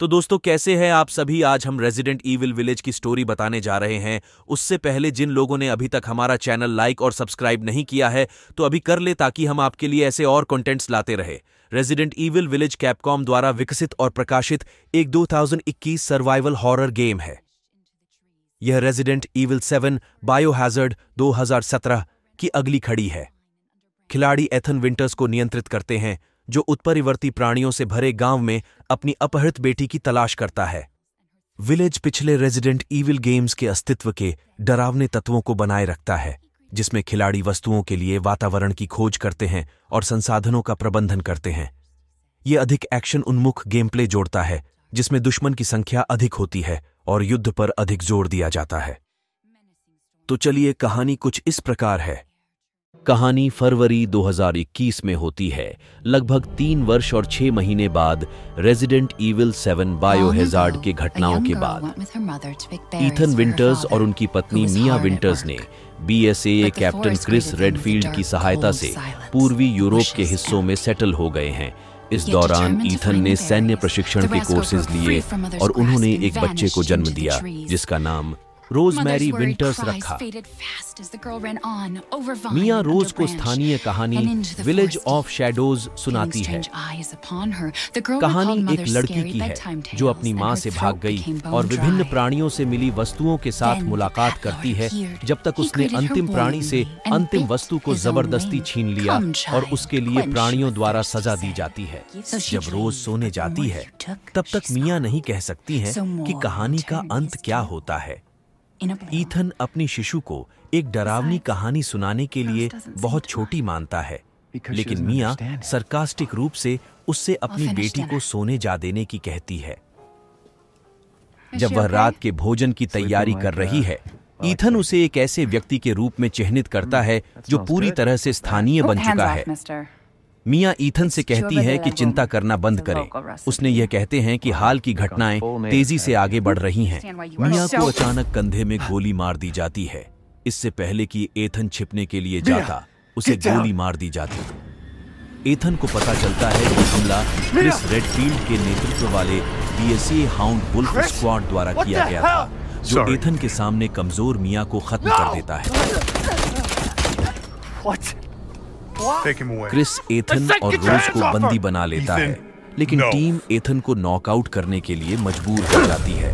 तो दोस्तों कैसे हैं आप सभी आज हम रेजिडेंट ईविल विलेज की स्टोरी बताने जा रहे हैं उससे पहले जिन लोगों ने अभी तक हमारा चैनल लाइक और सब्सक्राइब नहीं किया है तो अभी कर ले ताकि हम आपके लिए ऐसे और कंटेंट्स लाते रहे रेजिडेंट ईविल विलेज कैपकॉम द्वारा विकसित और प्रकाशित एक 2021 सर्वाइवल हॉरर गेम है यह रेजिडेंट ईविल सेवन बायोहैजर्ड 2017 की अगली खड़ी है खिलाड़ी एथन विंटर्स को नियंत्रित करते हैं जो उत्परिवर्ती प्राणियों से भरे गांव में अपनी अपहृत बेटी की तलाश करता है विलेज पिछले रेजिडेंट ईविल गेम्स के अस्तित्व के डरावने तत्वों को बनाए रखता है जिसमें खिलाड़ी वस्तुओं के लिए वातावरण की खोज करते हैं और संसाधनों का प्रबंधन करते हैं ये अधिक एक्शन उन्मुख गेम प्ले जोड़ता है जिसमें दुश्मन की संख्या अधिक होती है और युद्ध पर अधिक जोर दिया जाता है तो चलिए कहानी कुछ इस प्रकार है कहानी फरवरी 2021 में होती है लगभग तीन वर्ष और छह महीने बाद रेजिडेंट इविल सेवन बायोहेजार्ड के घटनाओं के बाद इथन विंटर्स और उनकी पत्नी मिया विंटर्स ने बीएसए कैप्टन क्रिस रेडफील्ड की सहायता से पूर्वी यूरोप के हिस्सों में सेटल हो गए हैं इस दौरान ईथन ने सैन्य प्रशिक्षण के कोर्सेज लिए और उन्होंने एक बच्चे को जन्म दिया जिसका नाम मैरी विंटर्स रखा मिया रोज को स्थानीय कहानी विलेज ऑफ शेडोज सुनाती है कहानी एक लड़की की है जो अपनी माँ से भाग गई और विभिन्न प्राणियों से मिली वस्तुओं के साथ मुलाकात करती है जब तक उसने अंतिम प्राणी से अंतिम वस्तु को जबरदस्ती छीन लिया और उसके लिए प्राणियों द्वारा सजा दी जाती है जब रोज सोने जाती है तब तक मिया नहीं कह सकती है कि कहानी का अंत क्या होता है ईथन अपनी शिशु को एक डरावनी कहानी सुनाने के लिए बहुत छोटी मानता है लेकिन मिया सरकास्टिक रूप से उससे अपनी बेटी को सोने जा देने की कहती है जब वह रात के भोजन की oh तैयारी कर रही है ईथन उसे एक ऐसे व्यक्ति के रूप में चिन्हित करता hmm, है जो पूरी तरह से स्थानीय बन चुका है मियाँ ईथन से कहती है कि चिंता करना बंद करें उसने यह कहते हैं कि हाल की घटनाएं तेजी से आगे बढ़ रही हैं मियाँ को अचानक कंधे में गोली मार दी जाती है इससे पहले कि एथन छिपने के लिए जाता उसे गोली मार दी जाती एथन को पता चलता है कि हमला क्रिस रेडफील्ड के नेतृत्व वाले बीएसए हाउंड बुल्फ स्क्वाड द्वारा किया गया था जो एथन के सामने कमजोर मियाँ को खत्म कर देता है What? क्रिस एथन और रोज को बंदी बना लेता है लेकिन टीम एथन को नॉकआउट करने के लिए मजबूर हो जाती है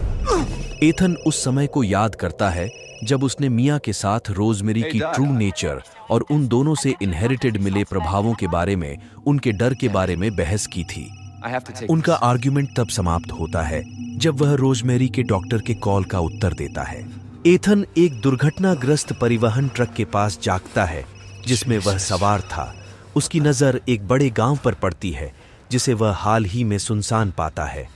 एथन उस समय को याद करता है जब उसने मिया के साथ रोजमेरी की ट्रू नेचर और उन दोनों से इनहेरिटेड मिले प्रभावों के बारे में उनके डर के बारे में बहस की थी उनका आर्ग्यूमेंट तब समाप्त होता है जब वह रोजमेरी के डॉक्टर के कॉल का उत्तर देता है एथन एक दुर्घटनाग्रस्त परिवहन ट्रक के पास जागता है जिसमें वह सवार था उसकी नज़र एक बड़े गांव पर पड़ती है जिसे वह हाल ही में सुनसान पाता है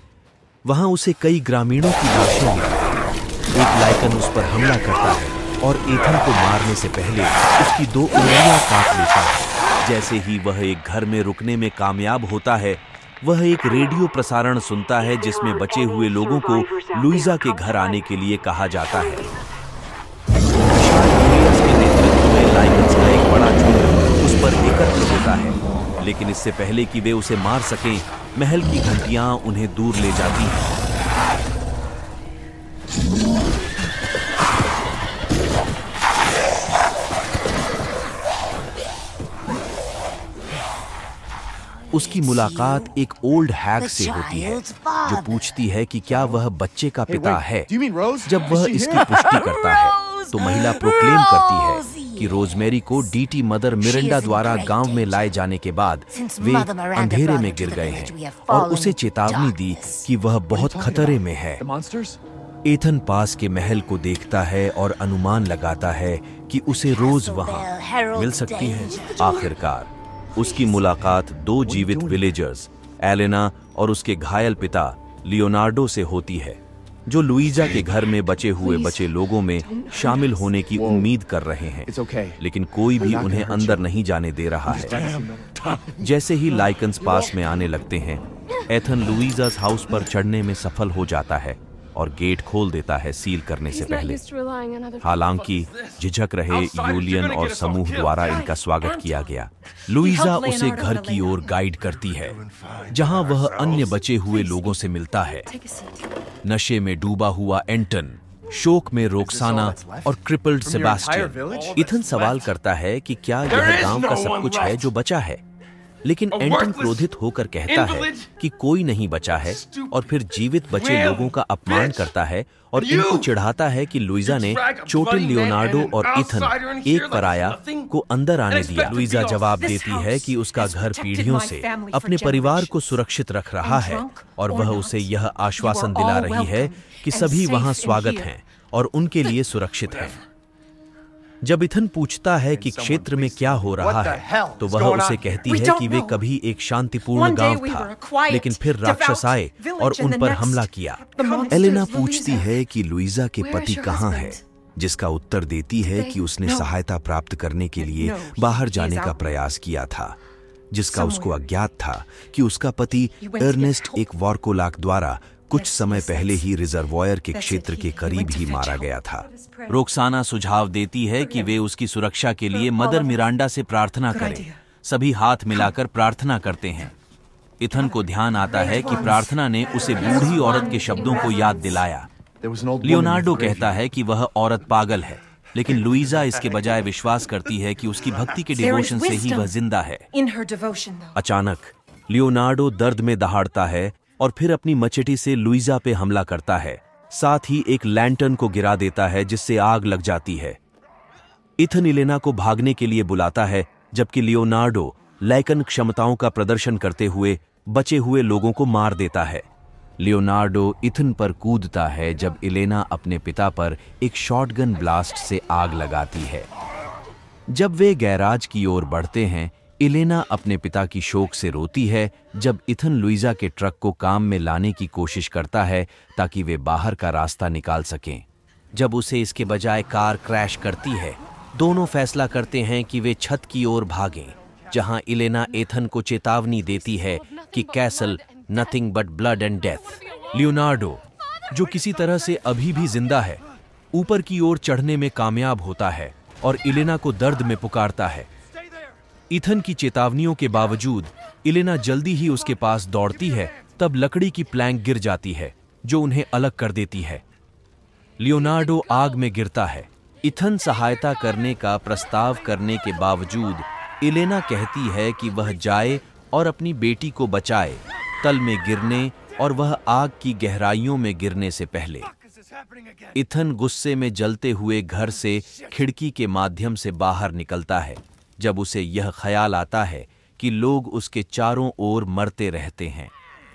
वहां उसे कई ग्रामीणों की लाशें एक लाइकन उस पर हमला करता है और एथन को मारने से पहले उसकी दो उंगलियां काट लेता है जैसे ही वह एक घर में रुकने में कामयाब होता है वह एक रेडियो प्रसारण सुनता है जिसमें बचे हुए लोगों को लुइजा के घर आने के लिए कहा जाता है लेकिन इससे पहले कि वे उसे मार सकें महल की घंटियां उन्हें दूर ले जाती हैं उसकी मुलाकात एक ओल्ड हैग से होती है जो पूछती है कि क्या वह बच्चे का पिता है जब वह इसकी पुष्टि करता है तो महिला प्रोक्लेम करती है कि रोजमेरी को डीटी मदर मिरिंडा द्वारा गांव में लाए जाने के बाद वे अंधेरे में गिर गए हैं और उसे चेतावनी दी कि वह बहुत खतरे में है एथन पास के महल को देखता है और अनुमान लगाता है कि उसे रोज वहाँ मिल सकती है आखिरकार उसकी मुलाकात दो जीवित विलेजर्स एलेना और उसके घायल पिता लियोनार्डो से होती है जो लुइजा के घर में बचे हुए बचे लोगों में शामिल होने की उम्मीद कर रहे हैं लेकिन कोई भी उन्हें अंदर नहीं जाने दे रहा है जैसे ही लाइकन्स पास में आने लगते हैं एथन लुइजा हाउस पर चढ़ने में सफल हो जाता है और गेट खोल देता है सील करने से पहले हालांकि झिझक रहे यूलियन और समूह द्वारा इनका स्वागत किया गया लुइजा उसे घर की ओर गाइड करती है जहां वह अन्य बचे हुए लोगों से मिलता है नशे में डूबा हुआ एंटन शोक में रोकसाना और क्रिपल्ड सेबास्टियन इथन सवाल करता है कि क्या यह गांव का सब कुछ है जो बचा है लेकिन एंटन क्रोधित होकर कहता है कि कोई नहीं बचा है और फिर जीवित बचे लोगों का अपमान करता है और इनको चिढ़ाता है कि लुइजा ने चोटिल लियोनार्डो और इथन एक पराया को अंदर आने दिया लुइजा जवाब देती है कि उसका घर पीढ़ियों से अपने परिवार को सुरक्षित रख रहा है और वह उसे यह आश्वासन दिला रही है कि सभी वहाँ स्वागत हैं और उनके लिए सुरक्षित है जब इथन पूछता है कि क्षेत्र में क्या हो रहा है तो वह उसे कहती है कि वे कभी एक शांतिपूर्ण गांव था लेकिन फिर राक्षस आए और उन पर हमला किया एलेना पूछती है कि लुइजा के पति कहाँ हैं जिसका उत्तर देती है कि उसने सहायता प्राप्त करने के लिए बाहर जाने का प्रयास किया था जिसका उसको अज्ञात था कि उसका पति एर्नेस्ट एक वॉरकोलाक द्वारा कुछ समय पहले ही रिजर्वॉयर के क्षेत्र के करीब ही मारा गया था रोकसाना सुझाव देती है कि वे उसकी सुरक्षा के लिए मदर मिरांडा से प्रार्थना करें सभी हाथ मिलाकर प्रार्थना करते हैं इथन को ध्यान आता है कि प्रार्थना ने उसे बूढ़ी औरत के शब्दों को याद दिलाया लियोनार्डो कहता है कि वह औरत पागल है लेकिन लुइजा इसके बजाय विश्वास करती है कि उसकी भक्ति के डिवोशन से ही वह जिंदा है अचानक लियोनार्डो दर्द में दहाड़ता है और फिर अपनी मचेटी से लुइजा पे हमला करता है साथ ही एक लैंटर्न को गिरा देता है जिससे आग लग जाती है इथन इलेना को भागने के लिए बुलाता है जबकि लियोनार्डो लैकन क्षमताओं का प्रदर्शन करते हुए बचे हुए लोगों को मार देता है लियोनार्डो इथन पर कूदता है जब इलेना अपने पिता पर एक शॉटगन ब्लास्ट से आग लगाती है जब वे गैराज की ओर बढ़ते हैं इलेना अपने पिता की शोक से रोती है जब इथन लुइजा के ट्रक को काम में लाने की कोशिश करता है ताकि वे बाहर का रास्ता निकाल सकें जब उसे इसके बजाय कार क्रैश करती है दोनों फैसला करते हैं कि वे छत की ओर भागें जहां इलेना एथन को चेतावनी देती है कि castle nothing but blood and death Leonardo जो किसी तरह से अभी भी जिंदा है ऊपर की ओर चढ़ने में कामयाब होता है और इलेना को दर्द में पुकारता है इथन की चेतावनियों के बावजूद इलेना जल्दी ही उसके पास दौड़ती है तब लकड़ी की प्लैंक गिर जाती है जो उन्हें अलग कर देती है लियोनार्डो आग में गिरता है इथन सहायता करने का प्रस्ताव करने के बावजूद इलेना कहती है कि वह जाए और अपनी बेटी को बचाए तल में गिरने और वह आग की गहराइयों में गिरने से पहले इथन गुस्से में जलते हुए घर से खिड़की के माध्यम से बाहर निकलता है जब उसे यह ख्याल आता है कि लोग उसके चारों ओर मरते रहते हैं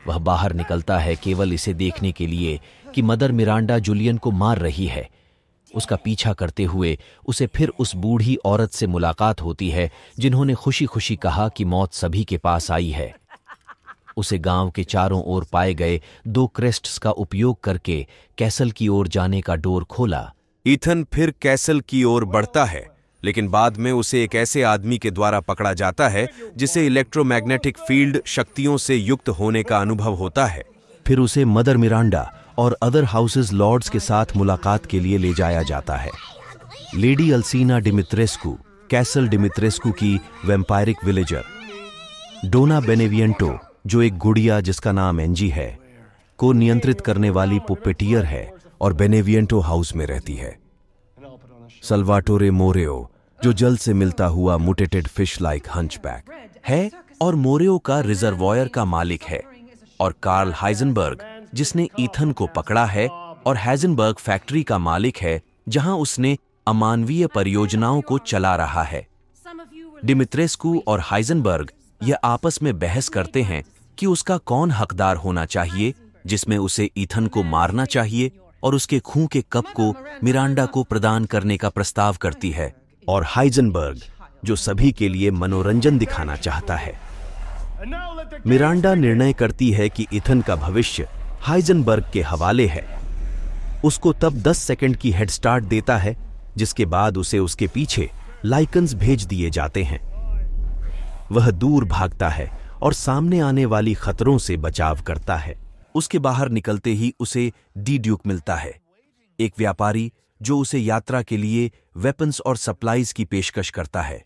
वह बाहर निकलता है केवल इसे देखने के लिए कि मदर मिरांडा जुलियन को मार रही है उसका पीछा करते हुए उसे फिर उस बूढ़ी औरत से मुलाकात होती है जिन्होंने खुशी खुशी कहा कि मौत सभी के पास आई है उसे गांव के चारों ओर पाए गए दो क्रेस्ट्स का उपयोग करके कैसल की ओर जाने का डोर खोला इथन फिर कैसल की ओर बढ़ता है लेकिन बाद में उसे एक ऐसे आदमी के द्वारा पकड़ा जाता है जिसे इलेक्ट्रोमैग्नेटिक फील्ड शक्तियों से युक्त होने का अनुभव होता है फिर उसे मदर मिरांडा और अदर हाउसेज लॉर्ड्स के साथ मुलाकात के लिए ले जाया जाता है लेडी अल्सीना डिमित्रेस्कू कैसल डिमित्रेस्कू की वेम्पायरिक विलेजर डोना बेनेवियंटो जो एक गुड़िया जिसका नाम एनजी है को नियंत्रित करने वाली पुपेटियर है और बेनेवियंटो हाउस में रहती है सलवाटोरे मोरेओ जो जल से मिलता हुआ मुटेटेड फिश लाइक हंचबैक है और मोरियो का रिजर्वॉयर का मालिक है और कार्ल हाइजनबर्ग जिसने ईथन को पकड़ा है और हैजनबर्ग फैक्ट्री का मालिक है जहां उसने अमानवीय परियोजनाओं को चला रहा है डिमित्रेस्कू और हाइजनबर्ग यह आपस में बहस करते हैं कि उसका कौन हकदार होना चाहिए जिसमें उसे ईथन को मारना चाहिए और उसके खून के कप को मिरांडा को प्रदान करने का प्रस्ताव करती है और हाइजनबर्ग जो सभी के लिए मनोरंजन दिखाना चाहता है मिरांडा निर्णय करती है कि इथन का भविष्य हाइजनबर्ग के हवाले है उसको तब 10 सेकंड की हेड स्टार्ट देता है जिसके बाद उसे उसके पीछे लाइकन्स भेज दिए जाते हैं वह दूर भागता है और सामने आने वाली खतरों से बचाव करता है उसके बाहर निकलते ही उसे डी ड्यूक मिलता है एक व्यापारी जो उसे यात्रा के लिए वेपन्स और सप्लाईज की पेशकश करता है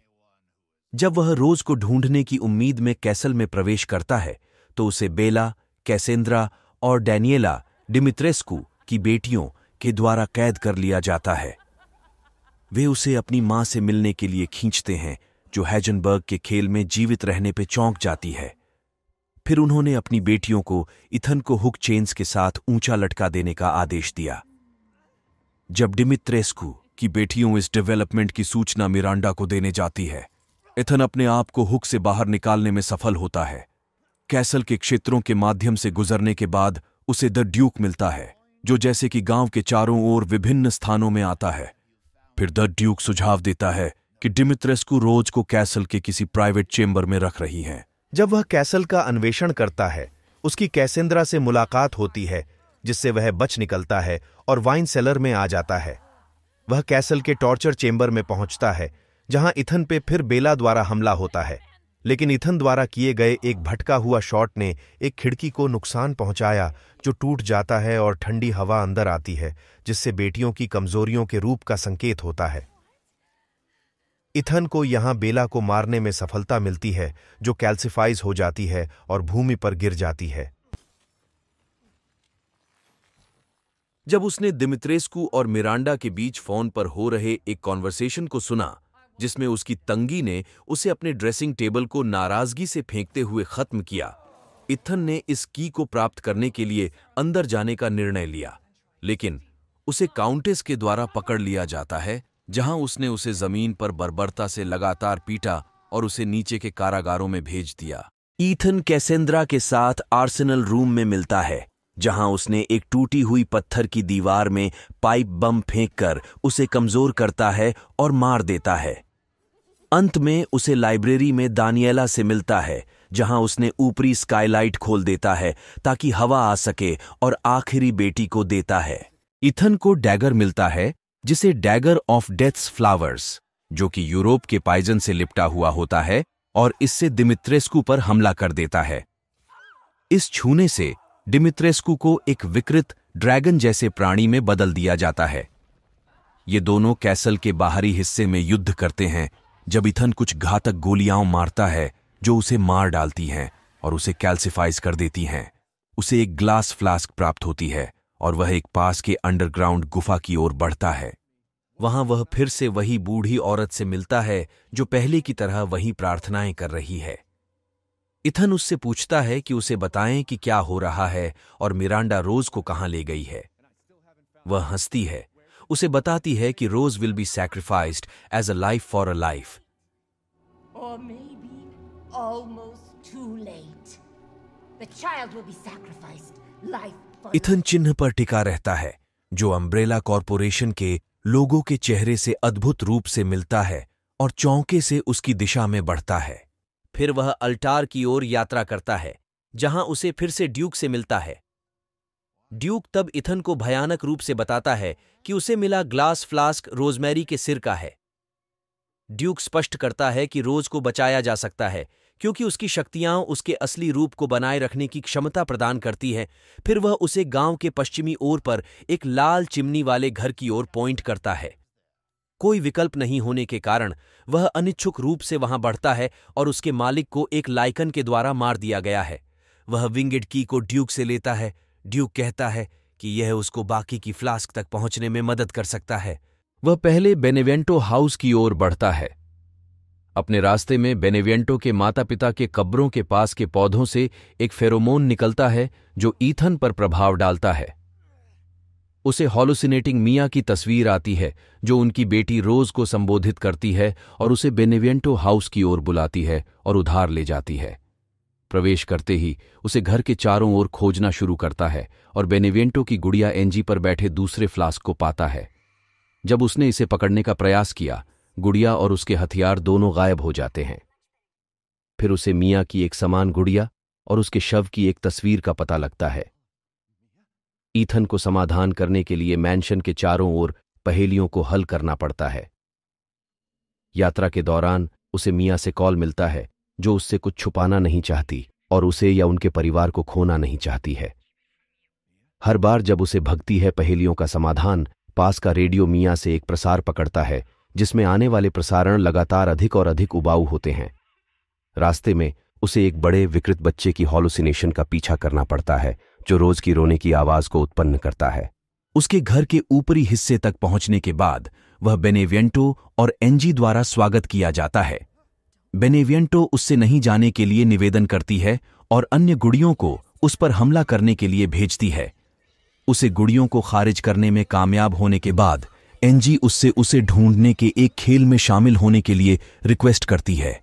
जब वह रोज को ढूंढने की उम्मीद में कैसल में प्रवेश करता है तो उसे बेला कैसेंद्रा और डैनियला डिमित्रेस्कू की बेटियों के द्वारा कैद कर लिया जाता है वे उसे अपनी मां से मिलने के लिए खींचते हैं जो हैजनबर्ग के खेल में जीवित रहने पर चौंक जाती है फिर उन्होंने अपनी बेटियों को इथन को हुक चेन्स के साथ ऊंचा लटका देने का आदेश दिया जब डिमित्रेस्कू की बेटियों इस डेवलपमेंट की सूचना मिरांडा को देने जाती है इथन अपने आप को हुक से बाहर निकालने में सफल होता है कैसल के क्षेत्रों के माध्यम से गुजरने के बाद उसे द ड्यूक मिलता है जो जैसे कि गांव के चारों ओर विभिन्न स्थानों में आता है फिर द ड्यूक सुझाव देता है कि डिमित्रेस्कू रोज को कैसल के किसी प्राइवेट चेम्बर में रख रही हैं। जब वह कैसल का अन्वेषण करता है उसकी कैसेन्द्रा से मुलाकात होती है जिससे वह बच निकलता है और वाइन सेलर में आ जाता है वह कैसल के टॉर्चर चेंबर में पहुंचता है जहां इथन पे फिर बेला द्वारा हमला होता है लेकिन इथन द्वारा किए गए एक भटका हुआ शॉट ने एक खिड़की को नुकसान पहुंचाया जो टूट जाता है और ठंडी हवा अंदर आती है जिससे बेटियों की कमजोरियों के रूप का संकेत होता है इथन को यहां बेला को मारने में सफलता मिलती है जो कैल्सिफाइज हो जाती है और भूमि पर गिर जाती है जब उसने दिमित्रेस्कू और मिरांडा के बीच फोन पर हो रहे एक कॉन्वर्सेशन को सुना जिसमें उसकी तंगी ने उसे अपने ड्रेसिंग टेबल को नाराजगी से फेंकते हुए खत्म किया इथन ने इस की को प्राप्त करने के लिए अंदर जाने का निर्णय लिया लेकिन उसे काउंटेस के द्वारा पकड़ लिया जाता है जहां उसने उसे जमीन पर बर्बरता से लगातार पीटा और उसे नीचे के कारागारों में भेज दिया ईथन कैसेंद्रा के साथ आर्सेनल रूम में मिलता है जहां उसने एक टूटी हुई पत्थर की दीवार में पाइप बम फेंककर उसे कमजोर करता है और मार देता है अंत में उसे लाइब्रेरी में दानियला से मिलता है जहां उसने ऊपरी स्काईलाइट खोल देता है ताकि हवा आ सके और आखिरी बेटी को देता है इथन को डैगर मिलता है जिसे डैगर ऑफ डेथ्स फ्लावर्स जो कि यूरोप के पाइजन से लिपटा हुआ होता है और इससे दिमित्रेस्कू पर हमला कर देता है इस छूने से डिमित्रेस्कू को एक विकृत ड्रैगन जैसे प्राणी में बदल दिया जाता है ये दोनों कैसल के बाहरी हिस्से में युद्ध करते हैं जब इथन कुछ घातक गोलियां मारता है जो उसे मार डालती हैं और उसे कैल्सिफाइज कर देती हैं उसे एक ग्लास फ्लास्क प्राप्त होती है और वह एक पास के अंडरग्राउंड गुफा की ओर बढ़ता है वहां वह फिर से वही बूढ़ी औरत से मिलता है जो पहले की तरह वही प्रार्थनाएं कर रही है इथन उससे पूछता है कि उसे बताएं कि क्या हो रहा है और मिरांडा रोज को कहाँ ले गई है वह हंसती है उसे बताती है कि Rose will be sacrificed as a life for a life Ethan चिन्ह पर टिका रहता है जो अम्ब्रेला कॉरपोरेशन के लोगों के चेहरे से अद्भुत रूप से मिलता है और चौंके से उसकी दिशा में बढ़ता है फिर वह अल्टार की ओर यात्रा करता है जहां उसे फिर से ड्यूक से मिलता है ड्यूक तब इथन को भयानक रूप से बताता है कि उसे मिला ग्लास फ्लास्क रोजमेरी के सिर का है ड्यूक स्पष्ट करता है कि रोज को बचाया जा सकता है क्योंकि उसकी शक्तियां उसके असली रूप को बनाए रखने की क्षमता प्रदान करती हैं फिर वह उसे गांव के पश्चिमी ओर पर एक लाल चिमनी वाले घर की ओर पॉइंट करता है कोई विकल्प नहीं होने के कारण वह अनिच्छुक रूप से वहां बढ़ता है और उसके मालिक को एक लाइकन के द्वारा मार दिया गया है वह विंगेड की को ड्यूक से लेता है ड्यूक कहता है कि यह उसको बाकी की फ्लास्क तक पहुंचने में मदद कर सकता है वह पहले बेनेवेंटो हाउस की ओर बढ़ता है अपने रास्ते में बेनेवेंटो के माता पिता के कब्रों के पास के पौधों से एक फेरोमोन निकलता है जो ईथन पर प्रभाव डालता है उसे हॉलोसिनेटिंग मियाँ की तस्वीर आती है जो उनकी बेटी रोज को संबोधित करती है और उसे बेनेवियंटो हाउस की ओर बुलाती है और उधार ले जाती है प्रवेश करते ही उसे घर के चारों ओर खोजना शुरू करता है और बेनेवियंटो की गुड़िया एनजी पर बैठे दूसरे फ्लास्क को पाता है जब उसने इसे पकड़ने का प्रयास किया गुड़िया और उसके हथियार दोनों गायब हो जाते हैं फिर उसे मियाँ की एक समान गुड़िया और उसके शव की एक तस्वीर का पता लगता है ईथन को समाधान करने के लिए मैंशन के चारों ओर पहेलियों को हल करना पड़ता है यात्रा के दौरान उसे मियाँ से कॉल मिलता है जो उससे कुछ छुपाना नहीं चाहती और उसे या उनके परिवार को खोना नहीं चाहती है हर बार जब उसे भगती है पहेलियों का समाधान पास का रेडियो मियाँ से एक प्रसार पकड़ता है जिसमें आने वाले प्रसारण लगातार अधिक और अधिक उबाऊ होते हैं रास्ते में उसे एक बड़े विकृत बच्चे की हॉलोसिनेशन का पीछा करना पड़ता है जो रोज की रोने की आवाज को उत्पन्न करता है उसके घर के ऊपरी हिस्से तक पहुंचने के बाद वह बेनेवियंटो और एनजी द्वारा स्वागत किया जाता है बेनेवियंटो उससे नहीं जाने के लिए निवेदन करती है और अन्य गुड़ियों को उस पर हमला करने के लिए भेजती है उसे गुड़ियों को खारिज करने में कामयाब होने के बाद एनजी उससे उसे ढूंढने के एक खेल में शामिल होने के लिए रिक्वेस्ट करती है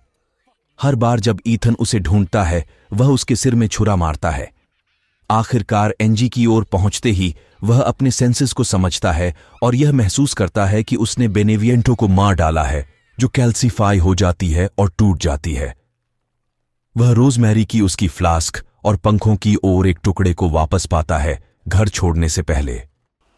हर बार जब ईथन उसे ढूंढता है वह उसके सिर में छुरा मारता है आखिरकार एनजी की ओर पहुंचते ही वह अपने सेंसेस को समझता है और यह महसूस करता है कि उसने बेनेवियंटो को मार डाला है जो कैल्सीफाई हो जाती है और टूट जाती है वह रोजमेरी की उसकी फ्लास्क और पंखों की ओर एक टुकड़े को वापस पाता है घर छोड़ने से पहले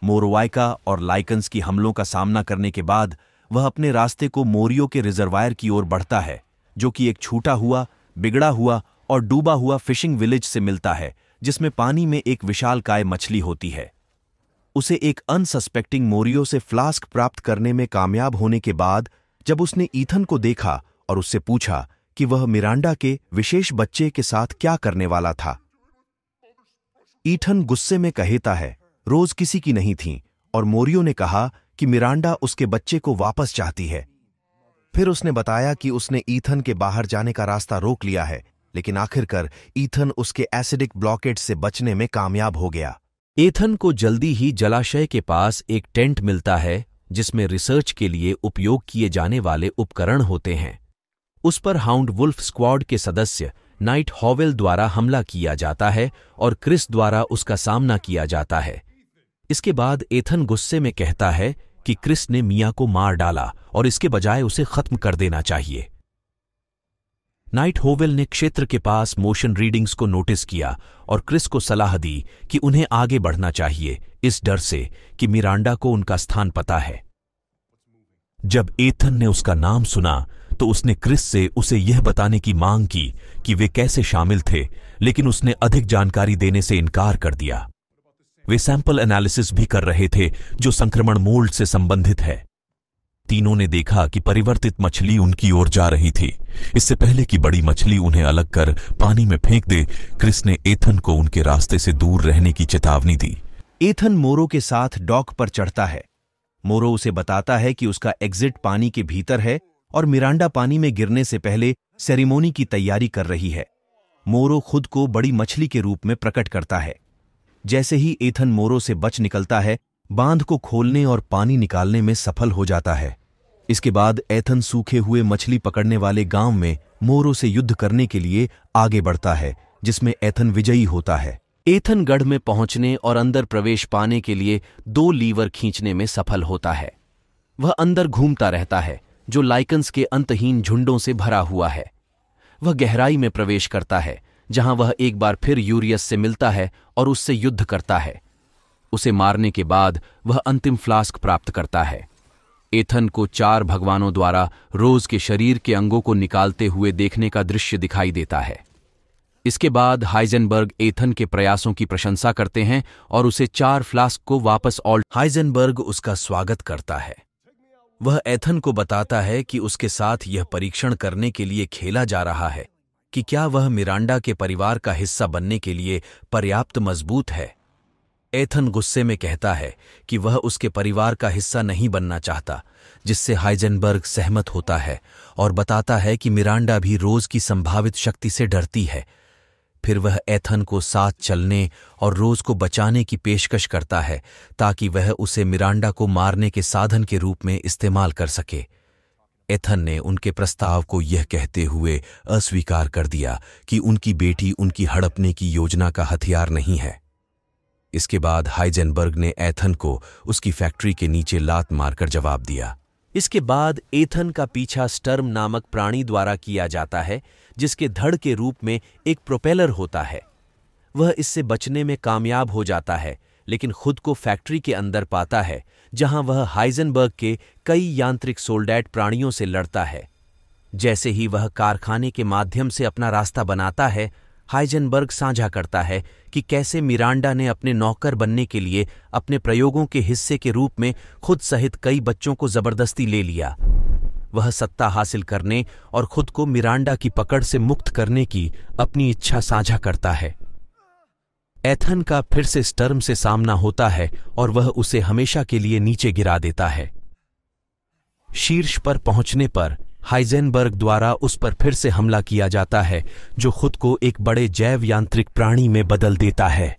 मोरवाइका और लाइकन्स की हमलों का सामना करने के बाद वह अपने रास्ते को मोरियो के रिजर्वायर की ओर बढ़ता है जो कि एक छूटा हुआ बिगड़ा हुआ और डूबा हुआ फिशिंग विलेज से मिलता है जिसमें पानी में एक विशाल काय मछली होती है उसे एक अनसस्पेक्टिंग मोरियो से फ्लास्क प्राप्त करने में कामयाब होने के बाद जब उसने ईथन को देखा और उससे पूछा कि वह मिरांडा के विशेष बच्चे के साथ क्या करने वाला था ईथन गुस्से में कहता है रोज किसी की नहीं थी और मोरियो ने कहा कि मिरांडा उसके बच्चे को वापस चाहती है फिर उसने बताया कि उसने ईथन के बाहर जाने का रास्ता रोक लिया है लेकिन आखिरकार ईथन उसके एसिडिक ब्लॉकेट से बचने में कामयाब हो गया एथन को जल्दी ही जलाशय के पास एक टेंट मिलता है जिसमें रिसर्च के लिए उपयोग किए जाने वाले उपकरण होते हैं उस पर हाउंड वुल्फ स्क्वाड के सदस्य नाइट हॉवेल द्वारा हमला किया जाता है और क्रिस द्वारा उसका सामना किया जाता है इसके बाद एथन गुस्से में कहता है कि क्रिस ने मिया को मार डाला और इसके बजाय उसे खत्म कर देना चाहिए नाइट होवेल ने क्षेत्र के पास मोशन रीडिंग्स को नोटिस किया और क्रिस को सलाह दी कि उन्हें आगे बढ़ना चाहिए इस डर से कि मिरांडा को उनका स्थान पता है जब एथन ने उसका नाम सुना तो उसने क्रिस से उसे यह बताने की मांग की कि वे कैसे शामिल थे लेकिन उसने अधिक जानकारी देने से इनकार कर दिया वे सैंपल एनालिसिस भी कर रहे थे जो संक्रमण मोल्ड से संबंधित है तीनों ने देखा कि परिवर्तित मछली उनकी ओर जा रही थी इससे पहले कि बड़ी मछली उन्हें अलग कर पानी में फेंक दे क्रिस ने एथन को उनके रास्ते से दूर रहने की चेतावनी दी एथन मोरो के साथ डॉक पर चढ़ता है मोरो उसे बताता है कि उसका एग्जिट पानी के भीतर है और मिरांडा पानी में गिरने से पहले सेरेमोनी की तैयारी कर रही है मोरो खुद को बड़ी मछली के रूप में प्रकट करता है जैसे ही एथन मोरो से बच निकलता है बांध को खोलने और पानी निकालने में सफल हो जाता है इसके बाद एथन सूखे हुए मछली पकड़ने वाले गांव में मोरों से युद्ध करने के लिए आगे बढ़ता है जिसमें एथन विजयी होता है एथनगढ़ में पहुंचने और अंदर प्रवेश पाने के लिए दो लीवर खींचने में सफल होता है वह अंदर घूमता रहता है जो लाइकन्स के अंतहीन झुंडों से भरा हुआ है वह गहराई में प्रवेश करता है जहां वह एक बार फिर यूरियस से मिलता है और उससे युद्ध करता है उसे मारने के बाद वह अंतिम फ्लास्क प्राप्त करता है एथन को चार भगवानों द्वारा रोज के शरीर के अंगों को निकालते हुए देखने का दृश्य दिखाई देता है इसके बाद हाइजेनबर्ग एथन के प्रयासों की प्रशंसा करते हैं और उसे चार फ्लास्क को वापस ऑल हाइजेनबर्ग उसका स्वागत करता है वह एथन को बताता है कि उसके साथ यह परीक्षण करने के लिए खेला जा रहा है कि क्या वह मिरांडा के परिवार का हिस्सा बनने के लिए पर्याप्त मजबूत है एथन गुस्से में कहता है कि वह उसके परिवार का हिस्सा नहीं बनना चाहता जिससे हाइजनबर्ग सहमत होता है और बताता है कि मिरांडा भी रोज की संभावित शक्ति से डरती है फिर वह एथन को साथ चलने और रोज को बचाने की पेशकश करता है ताकि वह उसे मिरांडा को मारने के साधन के रूप में इस्तेमाल कर सके एथन ने उनके प्रस्ताव को यह कहते हुए अस्वीकार कर दिया कि उनकी बेटी उनकी हड़पने की योजना का हथियार नहीं है इसके बाद हाइजेनबर्ग ने एथन को उसकी फैक्ट्री के नीचे लात मारकर जवाब दिया इसके बाद एथन का पीछा स्टर्म नामक प्राणी द्वारा किया जाता है जिसके धड़ के रूप में एक प्रोपेलर होता है वह इससे बचने में कामयाब हो जाता है लेकिन खुद को फैक्ट्री के अंदर पाता है जहां वह हाइजनबर्ग के कई यांत्रिक सोल्डैट प्राणियों से लड़ता है जैसे ही वह कारखाने के माध्यम से अपना रास्ता बनाता है हाइजनबर्ग साझा करता है कि कैसे मिरांडा ने अपने नौकर बनने के लिए अपने प्रयोगों के हिस्से के रूप में खुद सहित कई बच्चों को जबरदस्ती ले लिया वह सत्ता हासिल करने और खुद को मिरांडा की पकड़ से मुक्त करने की अपनी इच्छा साझा करता है एथन का फिर से स्टर्म से सामना होता है और वह उसे हमेशा के लिए नीचे गिरा देता है शीर्ष पर पहुंचने पर हाइजेनबर्ग द्वारा उस पर फिर से हमला किया जाता है जो खुद को एक बड़े जैव यांत्रिक प्राणी में बदल देता है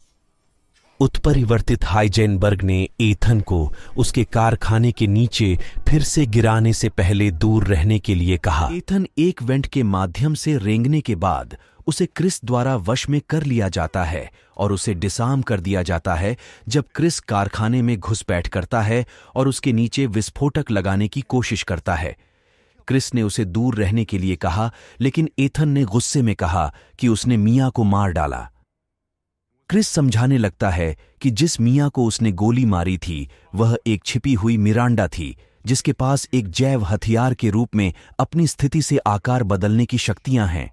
उत्परिवर्तित हाइजेनबर्ग ने एथन को उसके कारखाने के नीचे फिर से गिराने से पहले दूर रहने के लिए कहा एथन एक वेंट के माध्यम से रेंगने के बाद उसे क्रिस द्वारा वश में कर लिया जाता है और उसे डिसाम कर दिया जाता है जब क्रिस कारखाने में घुसपैठ करता है और उसके नीचे विस्फोटक लगाने की कोशिश करता है क्रिस ने उसे दूर रहने के लिए कहा लेकिन एथन ने गुस्से में कहा कि उसने मियाँ को मार डाला क्रिस समझाने लगता है कि जिस मियाँ को उसने गोली मारी थी वह एक छिपी हुई मिरांडा थी जिसके पास एक जैव हथियार के रूप में अपनी स्थिति से आकार बदलने की शक्तियां हैं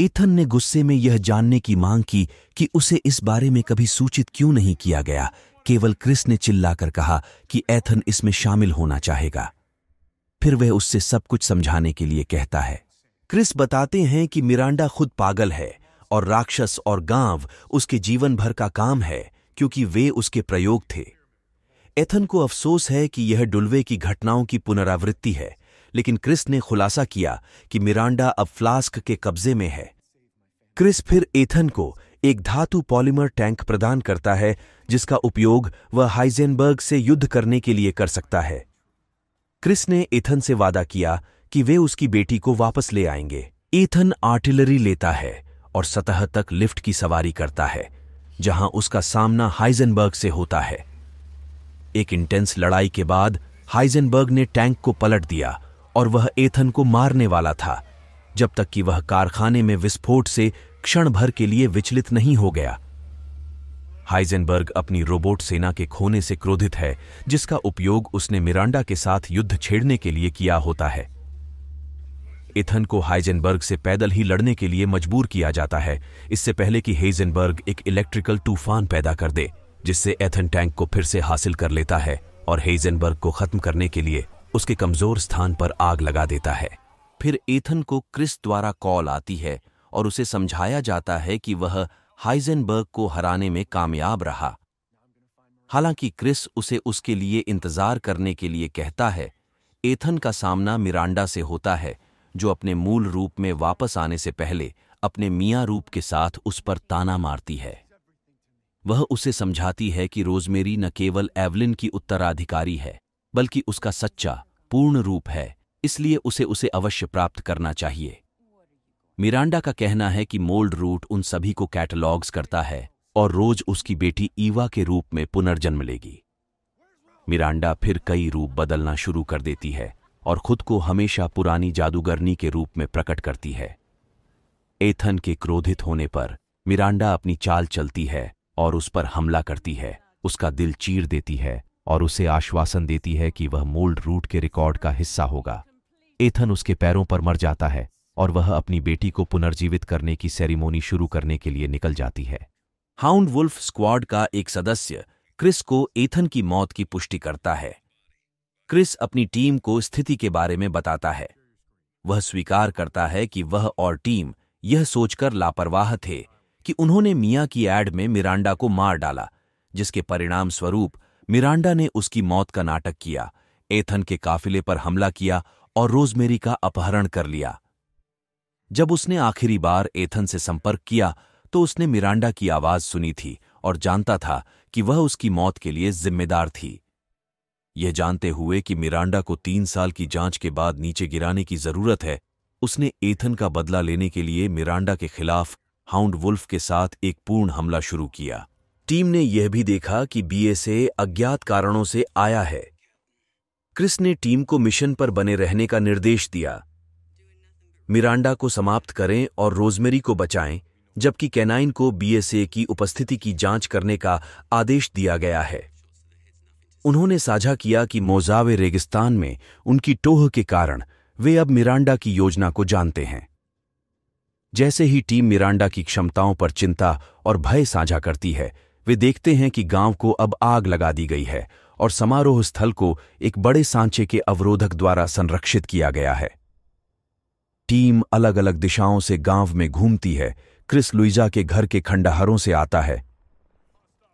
एथन ने गुस्से में यह जानने की मांग की कि उसे इस बारे में कभी सूचित क्यों नहीं किया गया केवल क्रिस ने चिल्लाकर कहा कि एथन इसमें शामिल होना चाहेगा फिर वह उससे सब कुछ समझाने के लिए कहता है क्रिस बताते हैं कि मिरांडा खुद पागल है और राक्षस और गांव उसके जीवन भर का काम है क्योंकि वे उसके प्रयोग थे एथन को अफसोस है कि यह डुलवे की घटनाओं की पुनरावृत्ति है लेकिन क्रिस ने खुलासा किया कि मिरांडा अब फ्लास्क के कब्जे में है क्रिस फिर एथन को एक धातु पॉलीमर टैंक प्रदान करता है जिसका उपयोग वह हाइजेनबर्ग से युद्ध करने के लिए कर सकता है क्रिस ने एथन से वादा किया कि वे उसकी बेटी को वापस ले आएंगे एथन आर्टिलरी लेता है और सतह तक लिफ्ट की सवारी करता है जहां उसका सामना हाइजनबर्ग से होता है एक इंटेंस लड़ाई के बाद हाइजनबर्ग ने टैंक को पलट दिया और वह एथन को मारने वाला था जब तक कि वह कारखाने में विस्फोट से क्षण भर के लिए विचलित नहीं हो गया हाइजेनबर्ग अपनी रोबोट सेना के खोने से क्रोधित है जिसका उपयोग उसने मिरांडा के साथ युद्ध छेड़ने के लिए किया होता है इथन को हाइजेनबर्ग से पैदल ही लड़ने के लिए मजबूर किया जाता है इससे पहले कि हेजेनबर्ग एक इलेक्ट्रिकल तूफान पैदा कर दे जिससे एथन टैंक को फिर से हासिल कर लेता है और हेजेनबर्ग को खत्म करने के लिए उसके कमजोर स्थान पर आग लगा देता है फिर एथन को क्रिस द्वारा कॉल आती है और उसे समझाया जाता है कि वह हाइजेनबर्ग को हराने में कामयाब रहा हालांकि क्रिस उसे उसके लिए इंतजार करने के लिए कहता है एथन का सामना मिरांडा से होता है जो अपने मूल रूप में वापस आने से पहले अपने मियाँ रूप के साथ उस पर ताना मारती है वह उसे समझाती है कि रोजमेरी न केवल एवलिन की उत्तराधिकारी है बल्कि उसका सच्चा पूर्ण रूप है इसलिए उसे उसे अवश्य प्राप्त करना चाहिए मिरांडा का कहना है कि मोल्ड रूट उन सभी को कैटलॉग्स करता है और रोज उसकी बेटी ईवा के रूप में पुनर्जन्म लेगी मिरांडा फिर कई रूप बदलना शुरू कर देती है और खुद को हमेशा पुरानी जादूगरनी के रूप में प्रकट करती है एथन के क्रोधित होने पर मिरांडा अपनी चाल चलती है और उस पर हमला करती है उसका दिल चीर देती है और उसे आश्वासन देती है कि वह मोल्ड रूट के रिकॉर्ड का हिस्सा होगा एथन उसके पैरों पर मर जाता है और वह अपनी बेटी को पुनर्जीवित करने की सेरेमोनी शुरू करने के लिए निकल जाती है हाउंड वुल्फ स्क्वाड का एक सदस्य क्रिस को एथन की मौत की पुष्टि करता है क्रिस अपनी टीम को स्थिति के बारे में बताता है वह स्वीकार करता है कि वह और टीम यह सोचकर लापरवाह थे कि उन्होंने मिया की एड में मिरांडा को मार डाला जिसके परिणाम स्वरूप मिरांडा ने उसकी मौत का नाटक किया एथन के काफिले पर हमला किया और रोजमेरी का अपहरण कर लिया जब उसने आखिरी बार एथन से संपर्क किया तो उसने मिरांडा की आवाज सुनी थी और जानता था कि वह उसकी मौत के लिए जिम्मेदार थी यह जानते हुए कि मिरांडा को तीन साल की जांच के बाद नीचे गिराने की जरूरत है उसने एथन का बदला लेने के लिए मिरांडा के खिलाफ हाउंड वुल्फ के साथ एक पूर्ण हमला शुरू किया टीम ने यह भी देखा कि बीएसए अज्ञात कारणों से आया है क्रिस ने टीम को मिशन पर बने रहने का निर्देश दिया मिरांडा को समाप्त करें और रोजमेरी को बचाएं, जबकि कैनाइन को बीएसए की उपस्थिति की जांच करने का आदेश दिया गया है उन्होंने साझा किया कि मोजावे रेगिस्तान में उनकी टोह के कारण वे अब मिरांडा की योजना को जानते हैं जैसे ही टीम मिरांडा की क्षमताओं पर चिंता और भय साझा करती है वे देखते हैं कि गांव को अब आग लगा दी गई है और समारोह स्थल को एक बड़े सांचे के अवरोधक द्वारा संरक्षित किया गया है टीम अलग अलग दिशाओं से गांव में घूमती है क्रिस लुइजा के घर के खंडहरों से आता है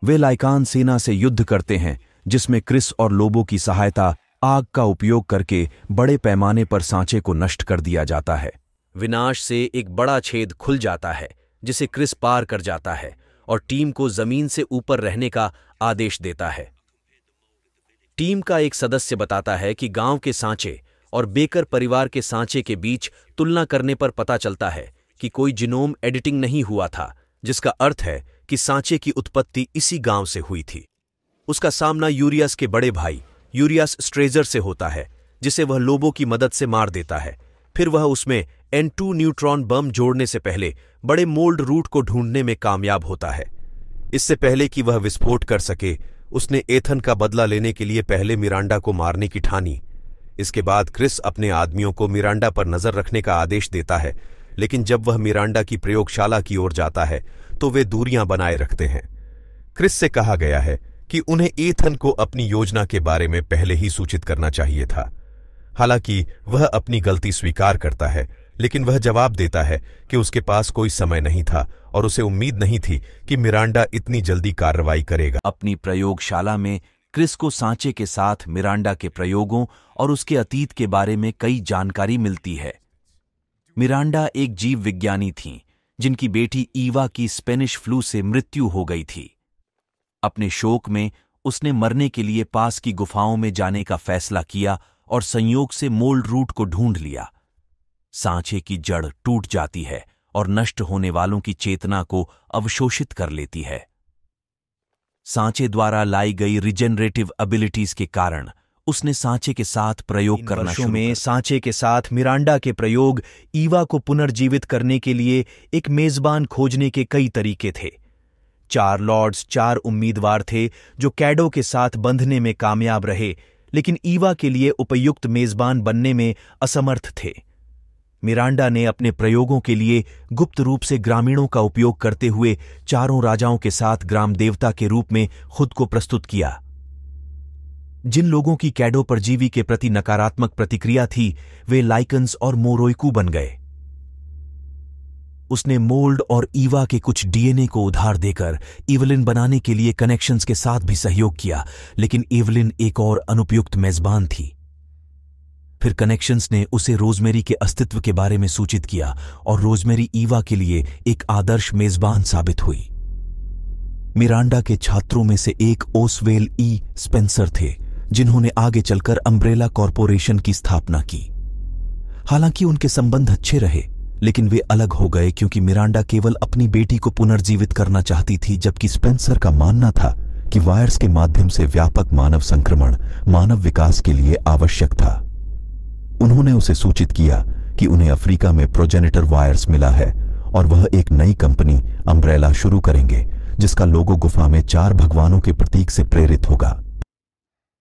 वे लाइकान सेना से युद्ध करते हैं जिसमें क्रिस और लोबो की सहायता आग का उपयोग करके बड़े पैमाने पर सांचे को नष्ट कर दिया जाता है विनाश से एक बड़ा छेद खुल जाता है जिसे क्रिस पार कर जाता है और टीम को जमीन से ऊपर रहने का आदेश देता है टीम का एक सदस्य बताता है कि गांव के सांचे और बेकर परिवार के सांचे के बीच तुलना करने पर पता चलता है कि कोई जिनोम एडिटिंग नहीं हुआ था जिसका अर्थ है कि सांचे की उत्पत्ति इसी गांव से हुई थी उसका सामना यूरियास के बड़े भाई यूरियास स्ट्रेजर से होता है जिसे वह लोबो की मदद से मार देता है फिर वह उसमें एन टू न्यूट्रॉन बम जोड़ने से पहले बड़े मोल्ड रूट को ढूंढने में कामयाब होता है इससे पहले कि वह विस्फोट कर सके उसने एथन का बदला लेने के लिए पहले मिरांडा को मारने की ठानी इसके बाद क्रिस अपने आदमियों को मिरांडा पर नजर रखने का आदेश देता है लेकिन जब वह मिरांडा की प्रयोगशाला की ओर जाता है तो वे दूरियां बनाए रखते हैं क्रिस से कहा गया है कि उन्हें एथन को अपनी योजना के बारे में पहले ही सूचित करना चाहिए था हालांकि वह अपनी गलती स्वीकार करता है लेकिन वह जवाब देता है कि उसके पास कोई समय नहीं था और उसे उम्मीद नहीं थी कि मिरांडा इतनी जल्दी कार्रवाई करेगा अपनी प्रयोगशाला में क्रिस को सांचे के साथ मिरांडा के प्रयोगों और उसके अतीत के बारे में कई जानकारी मिलती है मिरांडा एक जीव विज्ञानी थीं जिनकी बेटी ईवा की स्पेनिश फ्लू से मृत्यु हो गई थी अपने शोक में उसने मरने के लिए पास की गुफाओं में जाने का फैसला किया और संयोग से मोल रूट को ढूंढ लिया सांचे की जड़ टूट जाती है और नष्ट होने वालों की चेतना को अवशोषित कर लेती है सांचे द्वारा लाई गई रिजेनरेटिव एबिलिटीज के कारण उसने सांचे के साथ प्रयोग करना शुरू में सांचे के साथ मिरांडा के प्रयोग ईवा को पुनर्जीवित करने के लिए एक मेजबान खोजने के कई तरीके थे चार लॉर्ड्स चार उम्मीदवार थे जो कैडो के साथ बंधने में कामयाब रहे लेकिन ईवा के लिए उपयुक्त मेजबान बनने में असमर्थ थे मिरांडा ने अपने प्रयोगों के लिए गुप्त रूप से ग्रामीणों का उपयोग करते हुए चारों राजाओं के साथ ग्राम देवता के रूप में खुद को प्रस्तुत किया जिन लोगों की कैडो परजीवी के प्रति नकारात्मक प्रतिक्रिया थी वे लाइकन्स और मोरोइकू बन गए उसने मोल्ड और ईवा के कुछ डीएनए को उधार देकर इवलिन बनाने के लिए कनेक्शंस के साथ भी सहयोग किया लेकिन इवलिन एक और अनुपयुक्त मेजबान थी फिर कनेक्शंस ने उसे रोजमेरी के अस्तित्व के बारे में सूचित किया और रोजमेरी ईवा के लिए एक आदर्श मेजबान साबित हुई मिरांडा के छात्रों में से एक ओसवेल ई स्पेंसर थे जिन्होंने आगे चलकर अम्ब्रेला कॉरपोरेशन की स्थापना की हालांकि उनके संबंध अच्छे रहे लेकिन वे अलग हो गए क्योंकि मिरांडा केवल अपनी बेटी को पुनर्जीवित करना चाहती थी जबकि स्पेंसर का मानना था कि वायर्स के माध्यम से व्यापक मानव संक्रमण मानव विकास के लिए आवश्यक था उन्होंने उसे सूचित किया कि उन्हें अफ्रीका में प्रोजेनेटर वायर्स मिला है और वह एक नई कंपनी अम्ब्रेला शुरू करेंगे जिसका लोगो गुफा में चार भगवानों के प्रतीक से प्रेरित होगा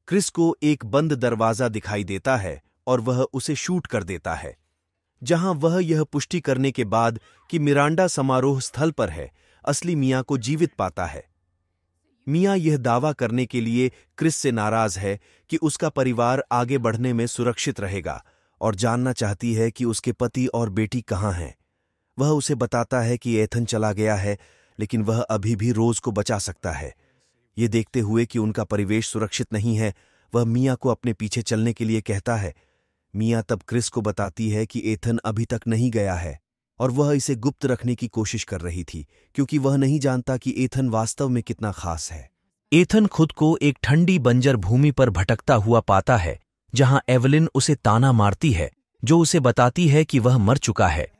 क्रिस को एक बंद दरवाजा दिखाई देता है और वह उसे शूट कर देता है जहां वह यह पुष्टि करने के बाद कि मिरांडा समारोह स्थल पर है असली मियाँ को जीवित पाता है मियाँ यह दावा करने के लिए क्रिस से नाराज है कि उसका परिवार आगे बढ़ने में सुरक्षित रहेगा और जानना चाहती है कि उसके पति और बेटी कहाँ हैं वह उसे बताता है कि एथन चला गया है लेकिन वह अभी भी रोज को बचा सकता है ये देखते हुए कि उनका परिवेश सुरक्षित नहीं है वह मियाँ को अपने पीछे चलने के लिए कहता है मियाँ तब क्रिस को बताती है कि एथन अभी तक नहीं गया है और वह इसे गुप्त रखने की कोशिश कर रही थी क्योंकि वह नहीं जानता कि एथन वास्तव में कितना खास है एथन खुद को एक ठंडी बंजर भूमि पर भटकता हुआ पाता है जहां एवलिन उसे ताना मारती है जो उसे बताती है कि वह मर चुका है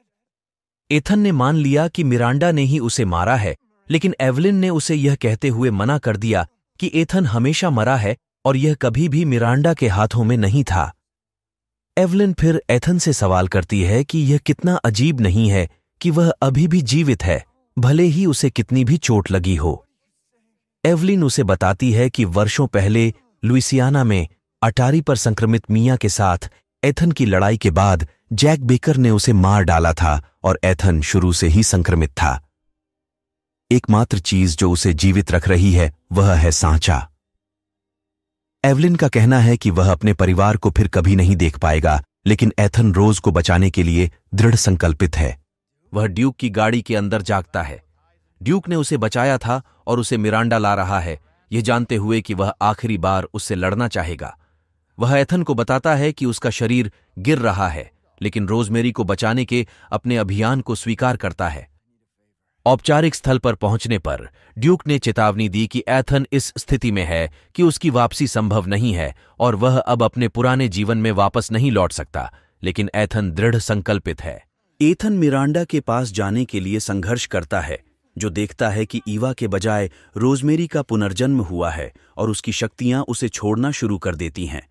एथन ने मान लिया कि मिरांडा ने ही उसे मारा है लेकिन एवलिन ने उसे यह कहते हुए मना कर दिया कि एथन हमेशा मरा है और यह कभी भी मिरांडा के हाथों में नहीं था एवलिन फिर एथन से सवाल करती है कि यह कितना अजीब नहीं है कि वह अभी भी जीवित है भले ही उसे कितनी भी चोट लगी हो एवलिन उसे बताती है कि वर्षों पहले लुइसियाना में अटारी पर संक्रमित मिया के साथ एथन की लड़ाई के बाद जैक बेकर ने उसे मार डाला था और एथन शुरू से ही संक्रमित था एकमात्र चीज जो उसे जीवित रख रही है वह है सांचा एवलिन का कहना है कि वह अपने परिवार को फिर कभी नहीं देख पाएगा लेकिन एथन रोज को बचाने के लिए दृढ़ संकल्पित है वह ड्यूक की गाड़ी के अंदर जागता है ड्यूक ने उसे बचाया था और उसे मिरांडा ला रहा है यह जानते हुए कि वह आखिरी बार उससे लड़ना चाहेगा वह एथन को बताता है कि उसका शरीर गिर रहा है लेकिन रोजमेरी को बचाने के अपने अभियान को स्वीकार करता है औपचारिक स्थल पर पहुंचने पर ड्यूक ने चेतावनी दी कि एथन इस स्थिति में है कि उसकी वापसी संभव नहीं है और वह अब अपने पुराने जीवन में वापस नहीं लौट सकता लेकिन एथन दृढ़ संकल्पित है एथन मिरांडा के पास जाने के लिए संघर्ष करता है जो देखता है कि ईवा के बजाय रोजमेरी का पुनर्जन्म हुआ है और उसकी शक्तियां उसे छोड़ना शुरू कर देती हैं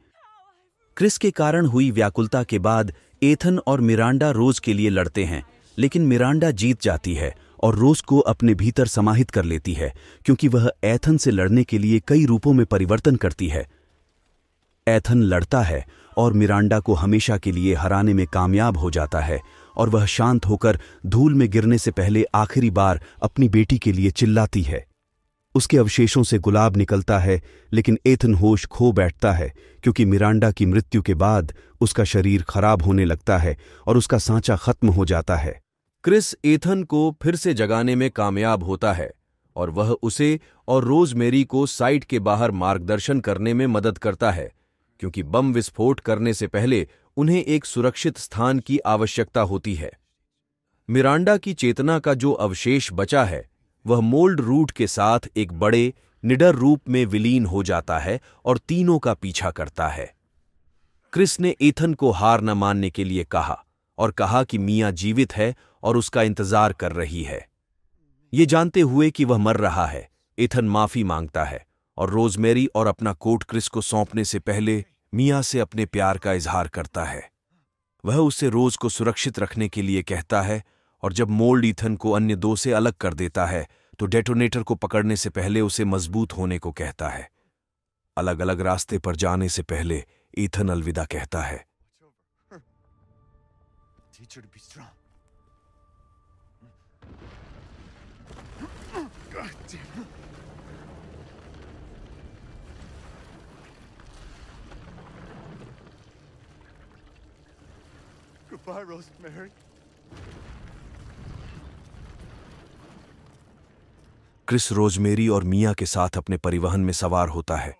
क्रिस के कारण हुई व्याकुलता के बाद एथन और मिरांडा रोज के लिए लड़ते हैं लेकिन मिरांडा जीत जाती है और रोज को अपने भीतर समाहित कर लेती है क्योंकि वह ऐथन से लड़ने के लिए कई रूपों में परिवर्तन करती है ऐथन लड़ता है और मिरांडा को हमेशा के लिए हराने में कामयाब हो जाता है और वह शांत होकर धूल में गिरने से पहले आखिरी बार अपनी बेटी के लिए चिल्लाती है उसके अवशेषों से गुलाब निकलता है लेकिन एथन होश खो बैठता है क्योंकि मिरांडा की मृत्यु के बाद उसका शरीर खराब होने लगता है और उसका सांचा खत्म हो जाता है क्रिस एथन को फिर से जगाने में कामयाब होता है और वह उसे और रोजमेरी को साइट के बाहर मार्गदर्शन करने में मदद करता है क्योंकि बम विस्फोट करने से पहले उन्हें एक सुरक्षित स्थान की आवश्यकता होती है मिरांडा की चेतना का जो अवशेष बचा है वह मोल्ड रूट के साथ एक बड़े निडर रूप में विलीन हो जाता है और तीनों का पीछा करता है क्रिस ने एथन को हार न मानने के लिए कहा और कहा कि मियाँ जीवित है और उसका इंतजार कर रही है ये जानते हुए कि वह मर रहा है इथन माफी मांगता है और रोजमेरी और अपना कोट क्रिस को सौंपने से पहले मियाँ से अपने प्यार का इजहार करता है वह उसे रोज को सुरक्षित रखने के लिए कहता है और जब मोल्ड ईथन को अन्य दो से अलग कर देता है तो डेटोनेटर को पकड़ने से पहले उसे मजबूत होने को कहता है अलग अलग रास्ते पर जाने से पहले ईथन अलविदा कहता है nature to be strong. God damn. Goodbye, Rosemary. Chris Rosemary और मिया के साथ अपने परिवहन में सवार होता है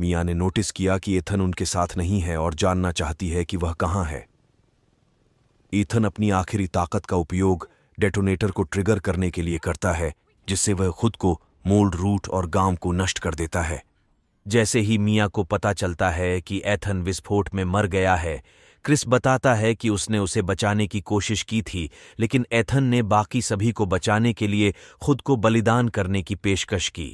मिया ने नोटिस किया कि एथन उनके साथ नहीं है और जानना चाहती है कि वह कहां है ईथन अपनी आखिरी ताकत का उपयोग डेटोनेटर को ट्रिगर करने के लिए करता है जिससे वह खुद को मूल रूट और गांव को नष्ट कर देता है जैसे ही मिया को पता चलता है कि एथन विस्फोट में मर गया है क्रिस बताता है कि उसने उसे बचाने की कोशिश की थी लेकिन एथन ने बाकी सभी को बचाने के लिए खुद को बलिदान करने की पेशकश की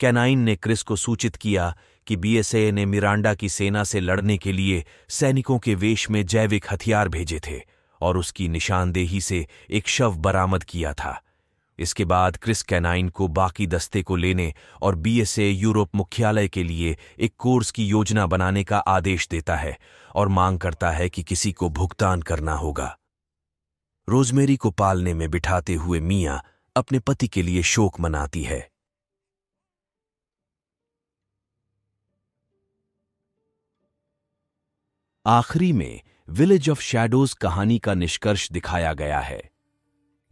कैनाइन ने क्रिस को सूचित किया कि बीएसए ने मिरांडा की सेना से लड़ने के लिए सैनिकों के वेश में जैविक हथियार भेजे थे और उसकी निशानदेही से एक शव बरामद किया था इसके बाद क्रिस कैनाइन को बाकी दस्ते को लेने और बीएसए यूरोप मुख्यालय के लिए एक कोर्स की योजना बनाने का आदेश देता है और मांग करता है कि किसी को भुगतान करना होगा रोजमेरी को पालने में बिठाते हुए मियाँ अपने पति के लिए शोक मनाती है आखिरी में विलेज ऑफ शैडोज कहानी का निष्कर्ष दिखाया गया है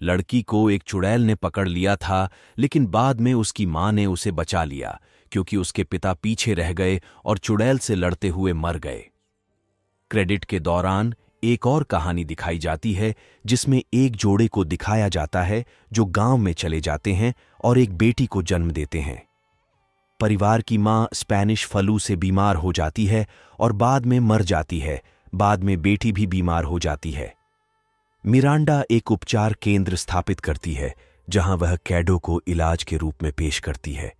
लड़की को एक चुड़ैल ने पकड़ लिया था लेकिन बाद में उसकी मां ने उसे बचा लिया क्योंकि उसके पिता पीछे रह गए और चुड़ैल से लड़ते हुए मर गए क्रेडिट के दौरान एक और कहानी दिखाई जाती है जिसमें एक जोड़े को दिखाया जाता है जो गांव में चले जाते हैं और एक बेटी को जन्म देते हैं परिवार की माँ स्पैनिश फ्लू से बीमार हो जाती है और बाद में मर जाती है बाद में बेटी भी बीमार हो जाती है मिरांडा एक उपचार केंद्र स्थापित करती है जहां वह कैडो को इलाज के रूप में पेश करती है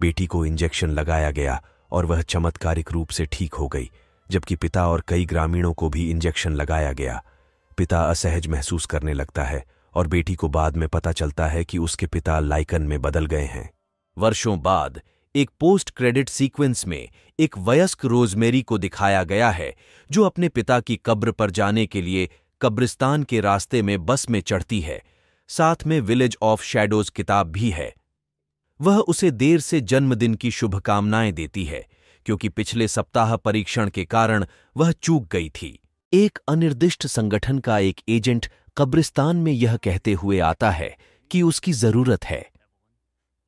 बेटी को इंजेक्शन लगाया गया और वह चमत्कारिक रूप से ठीक हो गई जबकि पिता और कई ग्रामीणों को भी इंजेक्शन लगाया गया पिता असहज महसूस करने लगता है और बेटी को बाद में पता चलता है कि उसके पिता लाइकन में बदल गए हैं वर्षों बाद एक पोस्ट क्रेडिट सीक्वेंस में एक वयस्क रोजमेरी को दिखाया गया है जो अपने पिता की कब्र पर जाने के लिए कब्रिस्तान के रास्ते में बस में चढ़ती है साथ में विलेज ऑफ शैडोज किताब भी है वह उसे देर से जन्मदिन की शुभकामनाएं देती है क्योंकि पिछले सप्ताह परीक्षण के कारण वह चूक गई थी एक अनिर्दिष्ट संगठन का एक एजेंट कब्रिस्तान में यह कहते हुए आता है कि उसकी जरूरत है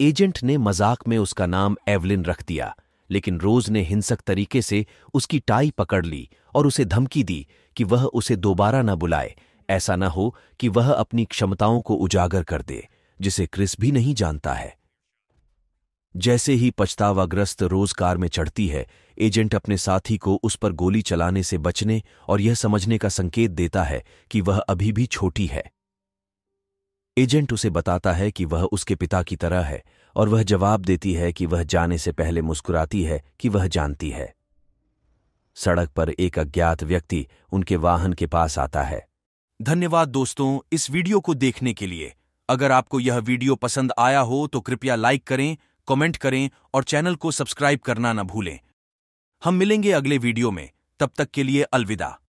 एजेंट ने मजाक में उसका नाम एवलिन रख दिया लेकिन रोज ने हिंसक तरीके से उसकी टाई पकड़ ली और उसे धमकी दी कि वह उसे दोबारा न बुलाए ऐसा न हो कि वह अपनी क्षमताओं को उजागर कर दे जिसे क्रिस भी नहीं जानता है जैसे ही पछतावाग्रस्त रोज कार में चढ़ती है एजेंट अपने साथी को उस पर गोली चलाने से बचने और यह समझने का संकेत देता है कि वह अभी भी छोटी है एजेंट उसे बताता है कि वह उसके पिता की तरह है और वह जवाब देती है कि वह जाने से पहले मुस्कुराती है कि वह जानती है सड़क पर एक अज्ञात व्यक्ति उनके वाहन के पास आता है धन्यवाद दोस्तों इस वीडियो को देखने के लिए अगर आपको यह वीडियो पसंद आया हो तो कृपया लाइक करें कमेंट करें और चैनल को सब्सक्राइब करना न भूलें हम मिलेंगे अगले वीडियो में तब तक के लिए अलविदा